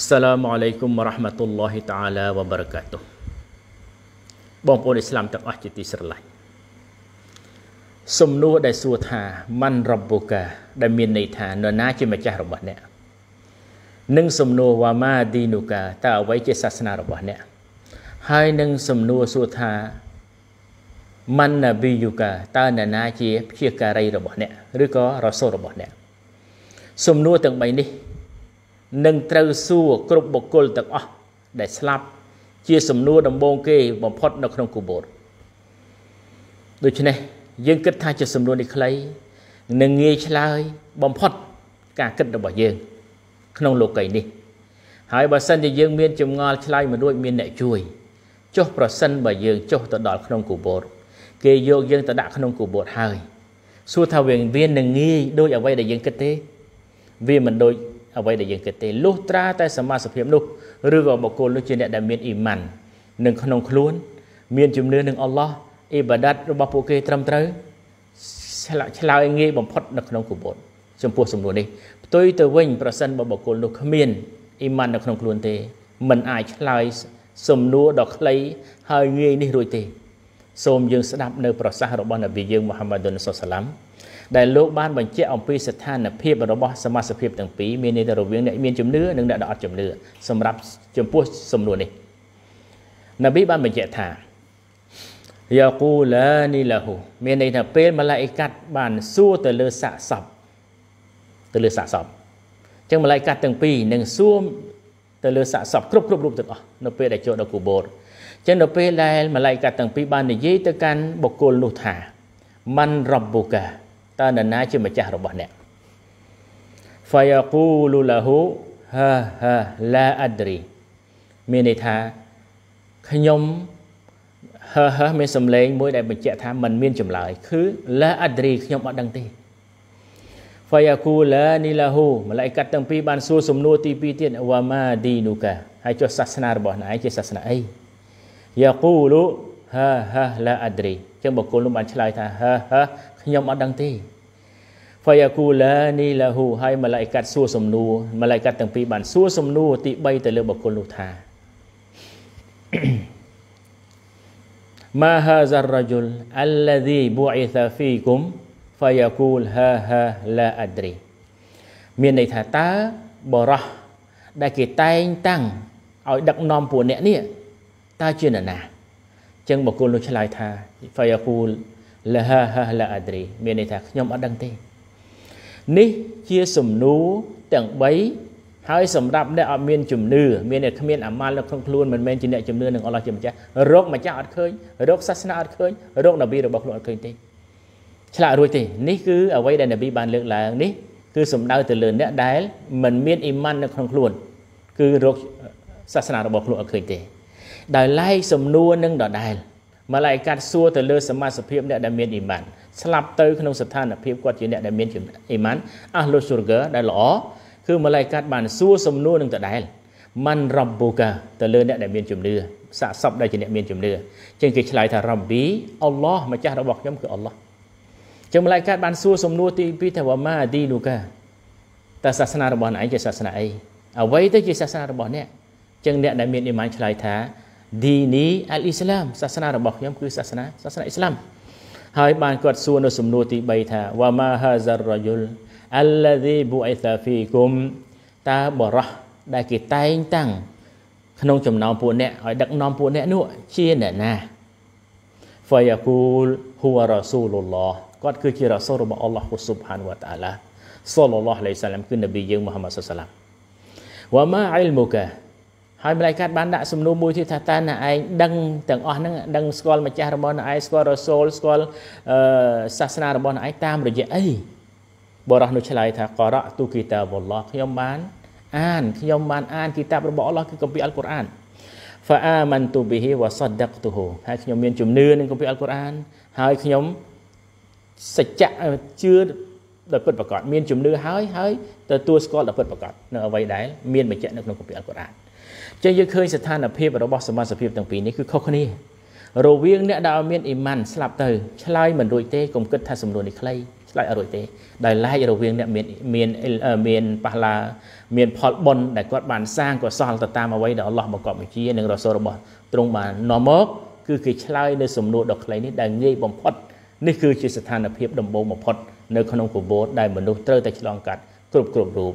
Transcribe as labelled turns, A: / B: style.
A: السلام عليكم ورحمة الله تعالى وبركاته បងប្អូនអ៊ីស្លាមទាំងអស់ជាទីស្រឡាញ់សំណួរដែលសួរថាម៉ាន់របូកាដែលមានន័យថានរណាជាម្ចាស់របស់អ្នកនិងសំណួរវ៉ាម៉ាឌីនូកាតើអ្វីជាសាសនារបស់អ្នកហើយនឹងសំណួរសួរថាម៉ាន់ណាប៊ីយូកាតើនរណាជាព្យាការីរបស់អ្នកឬក៏រសូលរបស់អ្នកសំណួរទាំង3នេះនឹងត្រូវសួរគ្រប់បុគ្គលទាំងអស់ដែលស្លាប់ជាសំណួរដំបូង គេ បំផុតនៅក្នុងគូបូតដូច្នេះយើងគិតថាជាសំណួរនេះខ្លីនឹងងាយឆ្លើយបំផុតការគិតរបស់យើង ក្នុងលោកីយ៍នេះ ហើយបើសិនជាយើង មានចម្ងល់ឆ្លើយមិនរួចមានអ្នកជួយចុះប្រសិន បើយើង ចុះទៅដល់ក្នុងគូបូតគេយកយើងទៅដាក់ក្នុងគូបូតហើយសួរថាវាវានឹងងាយដូចអ្វីដែលយើងគិតទេវាមិនដូចអ្វីដែលយើងគិតទេលុះត្រាតែសមាសភាពនោះឬក៏បុគ្គលនោះជាអ្នកដែលមានអ៊ីម៉ាន់នឹងក្នុងខ្លួន មានជំនឿនឹងអល់ឡោះអ៊ីបាដាតរបស់ពួកគេ ត្រឹមត្រូវឆ្លាក់ឆ្លើយងាយបំផុតនៅក្នុងគម្បូតចំពោះសំណួរនេះផ្ទុយទៅវិញប្រសិនបើបុគ្គលនោះគ្មានអ៊ីម៉ាន់នៅក្នុងខ្លួនទេมันអាចឆ្លើយសំណួរដ៏ខ្លីហើយងាយនេះរួចទេសូមយើងស្ដាប់នៅប្រសាសន៍របស់នប៊ីយើងមូហាម៉ាឌុនសុសឡាមដែលលោកបានបញ្ជាក់អំពីស្ថានភាពរបស់សមាជិកទាំងពីរមានន័យថារវាងអ្នកមានជំនឿនិងអ្នកដែលអត់ជំនឿសម្រាប់ចំពោះសំណួរនេះនប៊ីបានបញ្ជាក់ថាយ៉ាគូឡានីឡាហ៊ូមានន័យថាពេលម៉ាឡាអ៊ីកាត់បានសួរទៅលើសាកសពទៅលើសាកសពអញ្ចឹងម៉ាឡាអ៊ីកាត់ទាំងពីរនឹងសួរទៅលើសាកសពគ្រប់គ្រប់រូបទាំងអស់នៅពេលដែលចូលដល់គូបូរចឹងនៅពេលដែលម៉ាឡាអ៊ីកាត់ទាំងពីរបាននិយាយទៅកាន់បុគ្គលនោះថាម៉ាន់រ៉បប៊ូកាតើនរណាជាម្ចាស់របស់អ្នក فيقول له ហាហាឡាអាឌ្រីមានន័យថាខ្ញុំហើហើមានសំឡេង មួយដែលបញ្ជាក់ថាมันមានចម្លើយគឺឡាអាឌ្រីខ្ញុំអត់ដឹងទេ fayakulani lahu ម្លាយកាត់ទាំងពីរបានសួរសំណួរទី2ទៀតវ៉ាម៉ាឌីនូកាហើយចុះសាសនារបស់ណៃជាសាសនាអីយ៉ាគូលូហាហាឡាអាឌ្រីចឹងបុគ្គលនោះបានឆ្លើយថាហាហាខ្ញុំអត់ដឹងទេហ្វយ៉ាគូឡានីឡាហ៊ូហើយម៉ាឡៃកាត់សួរសំណួរម៉ាឡៃកាត់ទាំងពីរបានសួរសំណួរទី3ទៅលើបុគ្គលនោះថាម៉ាហាហ្សារ៉ាជុលអាឡាឌីប៊ូអ៊ីសាហ្វីគុំហ្វយ៉ាគូលហាហាឡាអាឌ្រីមានន័យថាតើបរោះដែលគេតែងតាំងឲ្យដឹកនាំពួកអ្នកនេះតើជានរណាចឹងបុគ្គលនោះឆ្លើយថា fayaqul laha la adri មានន័យថាខ្ញុំអត់ដឹងទេនេះជាសំណួរទាំង3ហើយសម្រាប់អ្នកអត់មានជំនឿមានអ្នកគ្មានអាម៉ាល់នៅក្នុងខ្លួន មិនមែនជាអ្នកជំនឿនឹងអល់ឡោះជាម្ចាស់រោគម្ចាស់អត់ឃើញរោគសាសនាអត់ឃើញរោគនប៊ីរបស់ខ្លួនអត់ឃើញទេឆ្លាក់រួចទេនេះគឺអ្វីដែលនប៊ីបានលើកឡើងនេះគឺសំដៅទៅលើអ្នកដែលមិនមានអ៊ីម៉ាន់នៅក្នុងខ្លួន គឺរោគសាសនារបស់ខ្លួនអត់ឃើញទេដោយឡែកសំណួរនឹងដដែលម៉ាឡៃកាត់សួរទៅលើសមាសភាពអ្នកដែលមានអ៊ីម៉ានស្លាប់ទៅក្នុងស្ថានភាពគាត់ជាអ្នកដែលមានអ៊ីម៉ានអះលូស៊ូរហ្គាដែលល្អគឺម៉ាឡៃកាត់បានសួរសំណួរនឹងដដែលម៉ាន់រ៉បបូកាទៅលើអ្នកដែលមានជំនឿសាកសពដែលជាអ្នកមានជំនឿចឹងគេឆ្លើយថារ៉ាប៊ីអល់ឡោះម្ចាស់របស់ខ្ញុំគឺអល់ឡោះចឹងម៉ាឡៃកាត់បានសួរសំណួរទី2ថាវ៉ាម៉ាឌីនូកាតើសាសនារបស់អ្នកឯងជាសាសនាអីអ្វីទៅជាសាសនារបស់អ្នកចឹងអ្នកដែលមានអ៊ីម៉ានឆ្លើយថាឌីនីអលអ៊ីស្លាមសាសនារបស់ខ្ញុំគឺសាសនាសាសនាអ៊ីស្លាមហើយបានគាត់សួរនៅសំណួរទី3ថាវ៉ាម៉ាហាហ្សាររយុលអលឡាឌីប៊ូអៃសាហ្វីគុំតើបរោះដែលគេតែងតាំងក្នុងចំណោមពួកអ្នកឲ្យដឹកនាំពួកអ្នកនោះជាអ្នកណាហ្វាយាគូលហ៊ូវរ៉ាស៊ូលឡោះគាត់គឺជារ៉ាស៊ូលរបស់អល់ឡោះស៊ុបហានវតាឡាសល្លឡោះអាឡៃសាឡាមគឺនប៊ីយើងមូហាម៉ាត់សាឡាមវ៉ាម៉ាអ៊ីលមូកាហើយម្លេះកាត់បានដាក់សំណួរមួយទៀតថាតើអ្នកឯងដឹងទាំងអស់ហ្នឹងដឹងស្គាល់ម្ចាស់របស់អ្នកឯងស្គាល់រសូលស្គាល់អឺសាសនារបស់អ្នកឯងតាមរយៈអីបរោះនោះឆ្លើយថាករៈទូគីតាវឡោះខ្ញុំបាន អានខ្ញុំបានអានគីតាបរបស់អល់ឡោះគឺកាពីអល់កុរអាន فآمنتو به وصدقته ហើយខ្ញុំមានជំនឿនឹងកាពីអល់កុរអាន ហើយខ្ញុំសច្ចៈជឿដោយពិតប្រាកដមានជំនឿហើយ ហើយទទួលស្គាល់ដោយពិតប្រាកដនៅអ្វីដែលមានបញ្ជាក់នៅក្នុងកាពីអល់កុរអានចឹងយើងឃើញស្ថានភាពរបស់សមាជិកភាពទាំងពីរនេះគឺខុសគ្នារវាងអ្នកដែលមានអ៊ីម៉ានស្លាប់ទៅឆ្លើយមិនរួចទេកុំគិតថាសំណួរនេះខ្លីឆ្លើយអត់រួចទេដោយឡែករវាងអ្នកមានមានមានប៉ះឡាមានផលបុណ្យដែលគាត់បានសាងកុសលទៅតាមអ្វីដែលអល់ឡោះបង្កប់បញ្ជានិងរសូលរបស់ទ្រង់បាននាំមកគឺគេឆ្លើយនៅសំណួរដ៏ខ្លីនេះដែលងាយបំផុតនេះគឺជាស្ថានភាពដំបូងបំផុតនៅក្នុងគម្ពោដែលមនុស្សត្រូវតែឆ្លងកាត់គ្រប់គ្រប់រូប